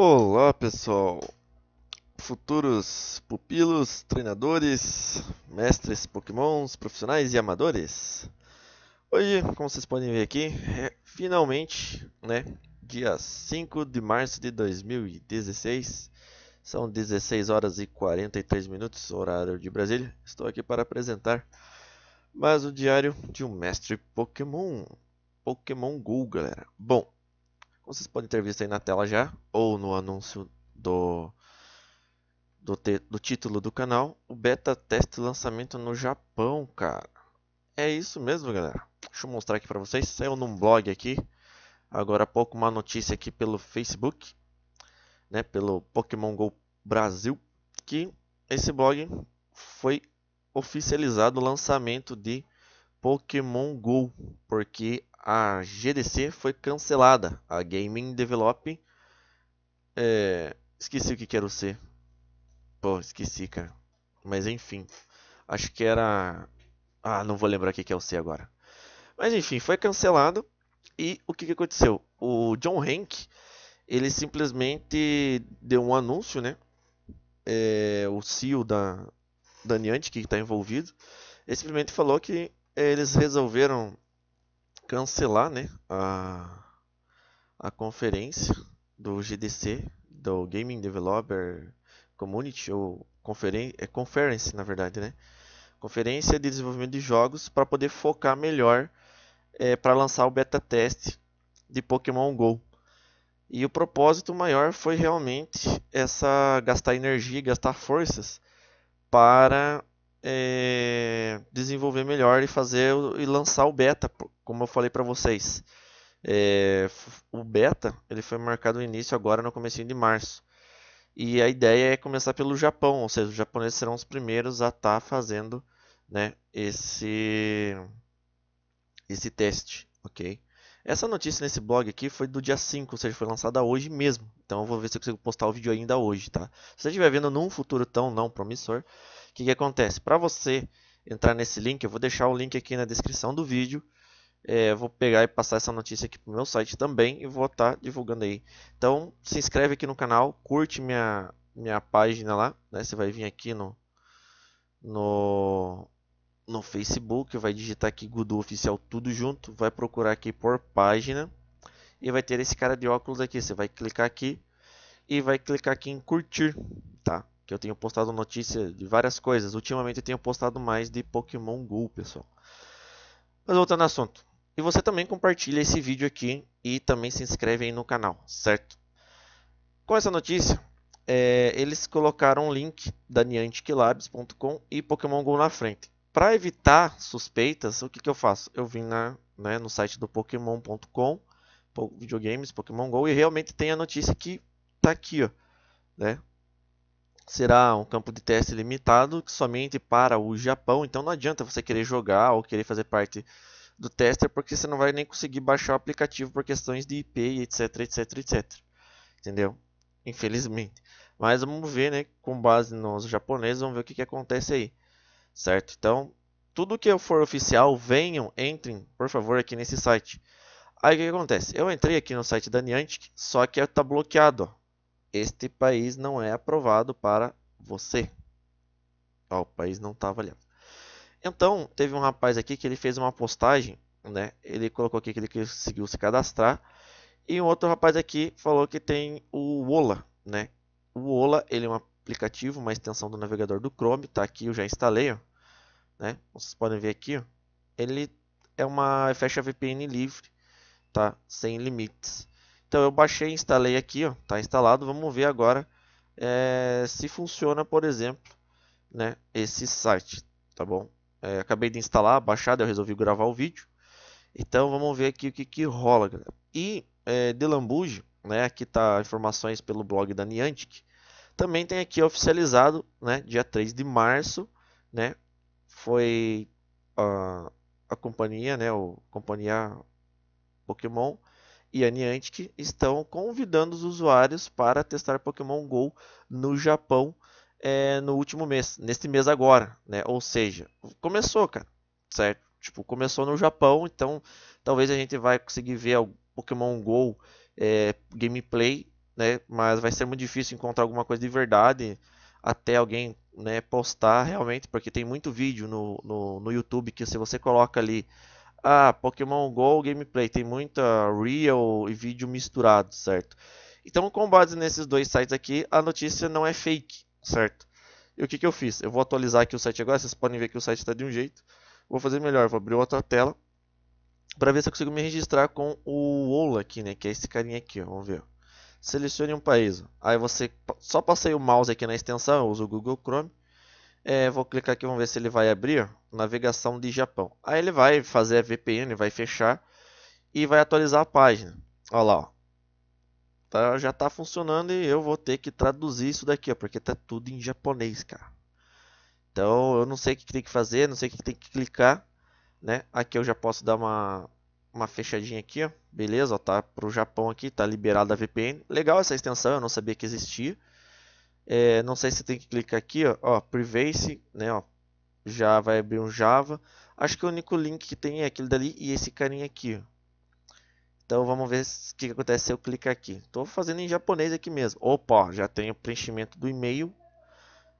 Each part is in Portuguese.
Olá pessoal, futuros pupilos, treinadores, mestres pokémons, profissionais e amadores. Hoje, como vocês podem ver aqui, é finalmente, né, dia 5 de março de 2016, são 16 horas e 43 minutos, horário de Brasília. Estou aqui para apresentar mais o diário de um mestre pokémon, Pokémon GO, galera. Bom, vocês podem ter visto aí na tela já, ou no anúncio do, do, te, do título do canal, o beta teste lançamento no Japão, cara. É isso mesmo, galera. Deixa eu mostrar aqui para vocês. Saiu num blog aqui, agora há pouco, uma notícia aqui pelo Facebook, né, pelo Pokémon GO Brasil, que esse blog foi oficializado o lançamento de Pokémon GO, porque a GDC foi cancelada. A Gaming Develop. É... Esqueci o que, que era o C. Pô, esqueci, cara. Mas enfim. Acho que era. Ah, não vou lembrar o que, que é o C agora. Mas enfim, foi cancelado. E o que, que aconteceu? O John Hank ele simplesmente deu um anúncio, né? É, o CEO da, da Niantic, que está envolvido, ele simplesmente falou que é, eles resolveram cancelar né, a, a conferência do GDC, do Gaming Developer Community, ou conferen é Conference, na verdade, né? Conferência de Desenvolvimento de Jogos, para poder focar melhor é, para lançar o beta test de Pokémon GO. E o propósito maior foi realmente essa gastar energia, gastar forças para é, desenvolver melhor e fazer e lançar o beta, como eu falei para vocês. É, o beta ele foi marcado no início agora no começo de março. E a ideia é começar pelo Japão, ou seja, os japoneses serão os primeiros a estar tá fazendo né, esse, esse teste, ok? Essa notícia nesse blog aqui foi do dia 5, ou seja, foi lançada hoje mesmo. Então eu vou ver se eu consigo postar o vídeo ainda hoje, tá? Se você estiver vendo num futuro tão não promissor, que, que acontece? Para você entrar nesse link, eu vou deixar o link aqui na descrição do vídeo. É, vou pegar e passar essa notícia aqui para o meu site também e vou estar tá divulgando aí. Então, se inscreve aqui no canal, curte minha, minha página lá. Né? Você vai vir aqui no, no, no Facebook, vai digitar aqui Gudu Oficial tudo junto, vai procurar aqui por página e vai ter esse cara de óculos aqui. Você vai clicar aqui e vai clicar aqui em curtir, tá? que eu tenho postado notícia de várias coisas. Ultimamente eu tenho postado mais de Pokémon Go, pessoal. Mas voltando ao assunto. E você também compartilha esse vídeo aqui e também se inscreve aí no canal, certo? Com essa notícia, é, eles colocaram um link da nianticlabs.com e Pokémon Go na frente. Para evitar suspeitas, o que, que eu faço? Eu vim na, né, no site do Pokémon.com, videogames, Pokémon Go, e realmente tem a notícia que tá aqui, ó, né? será um campo de teste limitado somente para o Japão, então não adianta você querer jogar ou querer fazer parte do tester porque você não vai nem conseguir baixar o aplicativo por questões de IP etc, etc, etc. Entendeu? Infelizmente. Mas vamos ver, né, com base nos japoneses, vamos ver o que, que acontece aí. Certo? Então, tudo que for oficial, venham, entrem, por favor, aqui nesse site. Aí o que, que acontece? Eu entrei aqui no site da Niantic, só que está bloqueado. Ó este país não é aprovado para você. o país não estava tá ali. Então, teve um rapaz aqui que ele fez uma postagem, né? Ele colocou aqui que ele conseguiu se cadastrar. E um outro rapaz aqui falou que tem o Ola, né? O Ola, ele é um aplicativo, uma extensão do navegador do Chrome, tá aqui, eu já instalei, ó, né? Vocês podem ver aqui, ó. Ele é uma fecha VPN livre, tá? Sem limites. Então eu baixei, e instalei aqui, ó, tá instalado. Vamos ver agora é, se funciona, por exemplo, né, esse site, tá bom? É, acabei de instalar, baixado, eu resolvi gravar o vídeo. Então vamos ver aqui o que, que rola, galera. E é, eh, de né, aqui tá informações pelo blog da Niantic. Também tem aqui oficializado, né, dia 3 de março, né, foi a, a companhia, né, o a companhia Pokémon e a Niantic estão convidando os usuários para testar Pokémon GO no Japão é, no último mês, neste mês agora, né? Ou seja, começou, cara, certo? Tipo, começou no Japão, então talvez a gente vai conseguir ver o Pokémon GO é, gameplay, né? Mas vai ser muito difícil encontrar alguma coisa de verdade até alguém né, postar realmente, porque tem muito vídeo no, no, no YouTube que se você coloca ali ah, Pokémon GO gameplay, tem muita real e vídeo misturado, certo? Então, com base nesses dois sites aqui, a notícia não é fake, certo? E o que, que eu fiz? Eu vou atualizar aqui o site agora, vocês podem ver que o site está de um jeito. Vou fazer melhor, vou abrir outra tela para ver se eu consigo me registrar com o Ola aqui, né? Que é esse carinha aqui, ó. vamos ver. Selecione um país. Aí você só passei o mouse aqui na extensão, eu uso o Google Chrome. É, vou clicar aqui, vamos ver se ele vai abrir. Navegação de Japão. Aí ele vai fazer a VPN, vai fechar e vai atualizar a página. Olha lá, ó. Tá, já está funcionando e eu vou ter que traduzir isso daqui, ó, porque está tudo em japonês, cara. Então eu não sei o que tem que fazer, não sei o que tem que clicar, né? Aqui eu já posso dar uma, uma fechadinha aqui, ó. Beleza, Está para o Japão aqui, está liberada a VPN. Legal essa extensão, eu não sabia que existia. É, não sei se tem que clicar aqui, ó, ó Privacy, né, ó, já vai abrir um Java. Acho que o único link que tem é aquele dali e esse carinha aqui. Ó. Então vamos ver o que, acontece se eu clicar aqui. Estou fazendo em japonês aqui mesmo. Opa, já tenho o preenchimento do e-mail.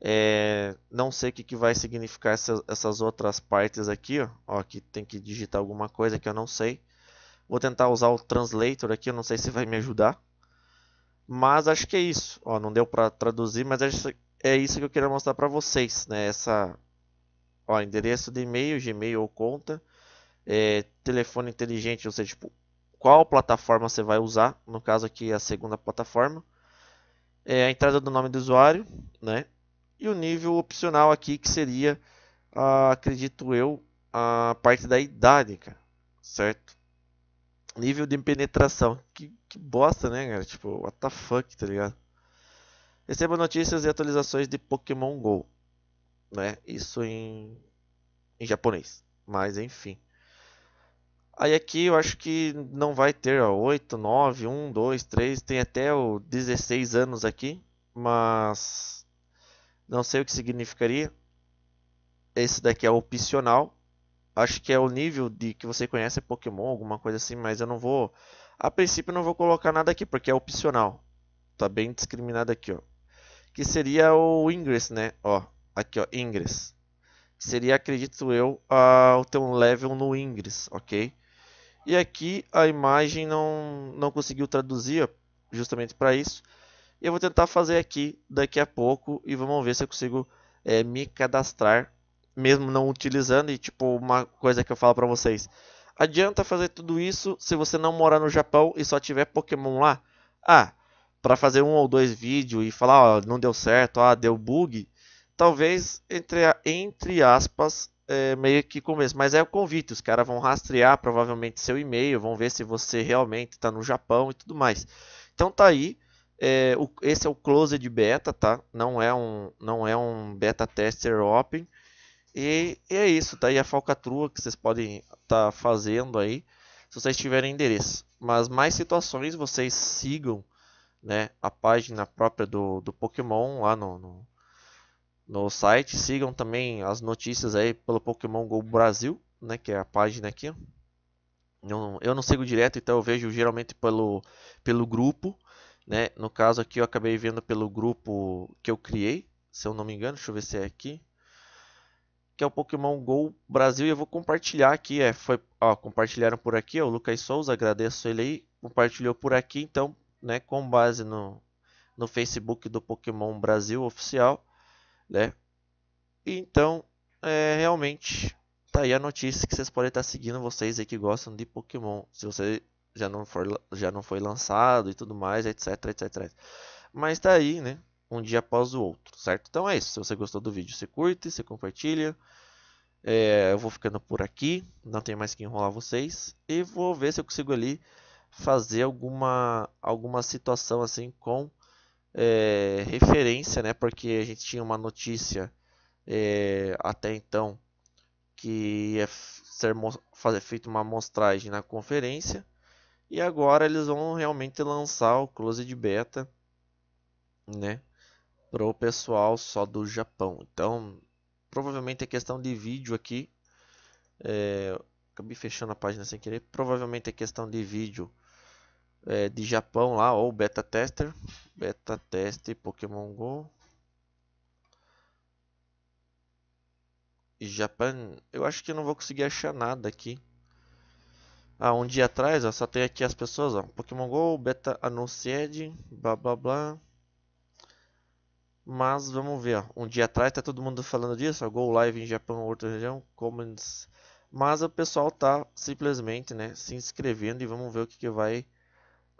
É, não sei o que, que vai significar essas, essas outras partes aqui, ó. ó. Aqui tem que digitar alguma coisa que eu não sei. Vou tentar usar o translator aqui, eu não sei se vai me ajudar. Mas acho que é isso. Ó, não deu para traduzir, mas é isso que eu queria mostrar para vocês, né? Essa ó, endereço de e-mail, Gmail ou conta, é, telefone inteligente, ou seja, tipo, qual plataforma você vai usar, no caso aqui a segunda plataforma, é, a entrada do nome do usuário, né? E o nível opcional aqui que seria, ah, acredito eu, a parte da idade, cara, certo? nível de penetração. Que, que bosta, né, cara? Tipo, what the fuck, tá ligado? Receba notícias e atualizações de Pokémon GO. Né? Isso em, em japonês. Mas enfim. Aí aqui eu acho que não vai ter ó, 8, 9, 1, 2, 3. Tem até o 16 anos aqui. Mas não sei o que significaria. Esse daqui é opcional acho que é o nível de que você conhece Pokémon, alguma coisa assim, mas eu não vou. A princípio não vou colocar nada aqui, porque é opcional. Tá bem discriminado aqui, ó. Que seria o Ingress, né? Ó, aqui ó, Ingress. Seria, acredito eu, a, o teu level no Ingress, ok? E aqui a imagem não, não conseguiu traduzir, ó, justamente para isso. E eu vou tentar fazer aqui daqui a pouco e vamos ver se eu consigo é, me cadastrar mesmo não utilizando. E tipo, uma coisa que eu falo para vocês: adianta fazer tudo isso se você não morar no Japão e só tiver Pokémon lá? Ah, para fazer um ou dois vídeos e falar, ó, não deu certo, ah, deu bug. Talvez entre, entre aspas, é, meio que começo. Mas é o convite, os caras vão rastrear provavelmente seu e-mail, vão ver se você realmente está no Japão e tudo mais. Então tá aí. É, o, esse é o closed beta, tá? Não é um, não é um beta tester open. E, e é isso, tá aí a falcatrua que vocês podem estar tá fazendo aí, se vocês tiverem endereço. Mas mais situações, vocês sigam né, a página própria do, do Pokémon lá no, no, no site. Sigam também as notícias aí pelo Pokémon Go Brasil, né, que é a página aqui. Eu não, eu não sigo direto, então eu vejo geralmente pelo, pelo grupo. Né? No caso aqui eu acabei vendo pelo grupo que eu criei, se eu não me engano, deixa eu ver se é aqui que é o Pokémon Go Brasil. E eu vou compartilhar aqui. É, foi, ó, compartilharam por aqui, ó, o Lucas Souza, agradeço ele aí. Compartilhou por aqui, então, né, com base no, no Facebook do Pokémon Brasil oficial, né? Então, é, realmente, tá aí a notícia que vocês podem estar tá seguindo vocês aí que gostam de Pokémon. Se você já não for já não foi lançado e tudo mais, etc, etc. Mas tá aí, né? um dia após o outro, certo? Então é isso. Se você gostou do vídeo, você curte, você compartilha. É, eu vou ficando por aqui, não tem mais que enrolar vocês. E vou ver se eu consigo ali fazer alguma, alguma situação assim com é, referência, né? Porque a gente tinha uma notícia é, até então que ia ser fazer, feito uma amostragem na conferência. E agora eles vão realmente lançar o Closed Beta, né? para o pessoal só do Japão. Então, provavelmente é questão de vídeo aqui. É, acabei fechando a página sem querer. Provavelmente é questão de vídeo é, de Japão lá, ou beta tester. Beta teste Pokémon Go. Japão. eu acho que não vou conseguir achar nada aqui. Ah, um dia atrás, ó, só tem aqui as pessoas, ó. Pokémon GO, Beta Annuncied, blá blá blá. Mas vamos ver. Um dia atrás está todo mundo falando disso. Go Live em Japão, outra região, comuns, Mas o pessoal está simplesmente né, se inscrevendo e vamos ver o que, que vai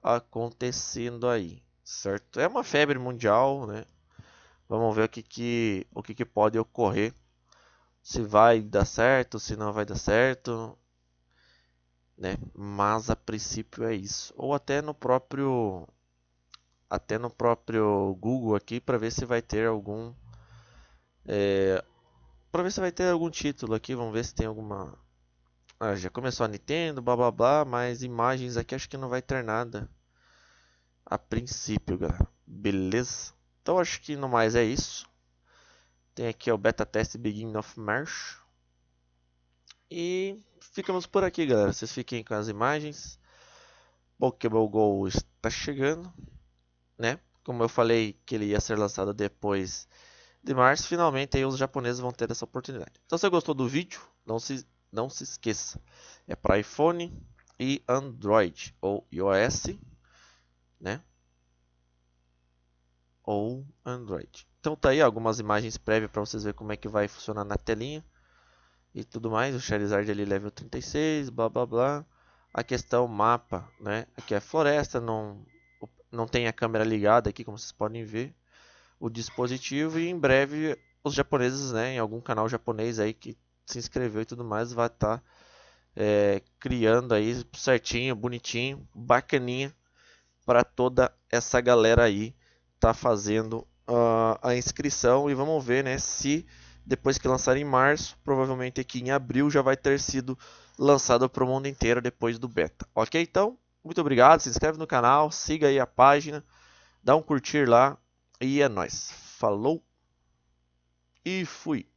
acontecendo aí. Certo? É uma febre mundial, né? Vamos ver o que, que, o que, que pode ocorrer. Se vai dar certo, se não vai dar certo. Né? Mas a princípio é isso. Ou até no próprio até no próprio Google aqui para ver se vai ter algum é, para ver se vai ter algum título aqui vamos ver se tem alguma ah, já começou a Nintendo blá blá blá mas imagens aqui acho que não vai ter nada a princípio galera beleza então acho que no mais é isso tem aqui o beta test beginning of March e ficamos por aqui galera vocês fiquem com as imagens Pokémon Go está chegando né? Como eu falei que ele ia ser lançado depois de março, finalmente aí os japoneses vão ter essa oportunidade. Então, se você gostou do vídeo, não se, não se esqueça, é para iPhone e Android ou iOS, né? Ou Android. Então tá aí algumas imagens prévias para vocês verem como é que vai funcionar na telinha e tudo mais. O Charizard ali é level 36, blá blá blá. A questão mapa, né? Aqui é floresta, não não tem a câmera ligada aqui, como vocês podem ver, o dispositivo e em breve os japoneses, né, em algum canal japonês aí que se inscreveu e tudo mais, vai estar tá, é, criando aí certinho, bonitinho, bacaninha para toda essa galera aí tá fazendo uh, a inscrição e vamos ver, né, se depois que lançar em março, provavelmente aqui em abril já vai ter sido lançado para o mundo inteiro depois do beta. OK então? Muito obrigado, se inscreve no canal, siga aí a página, dá um curtir lá e é nóis. Falou e fui!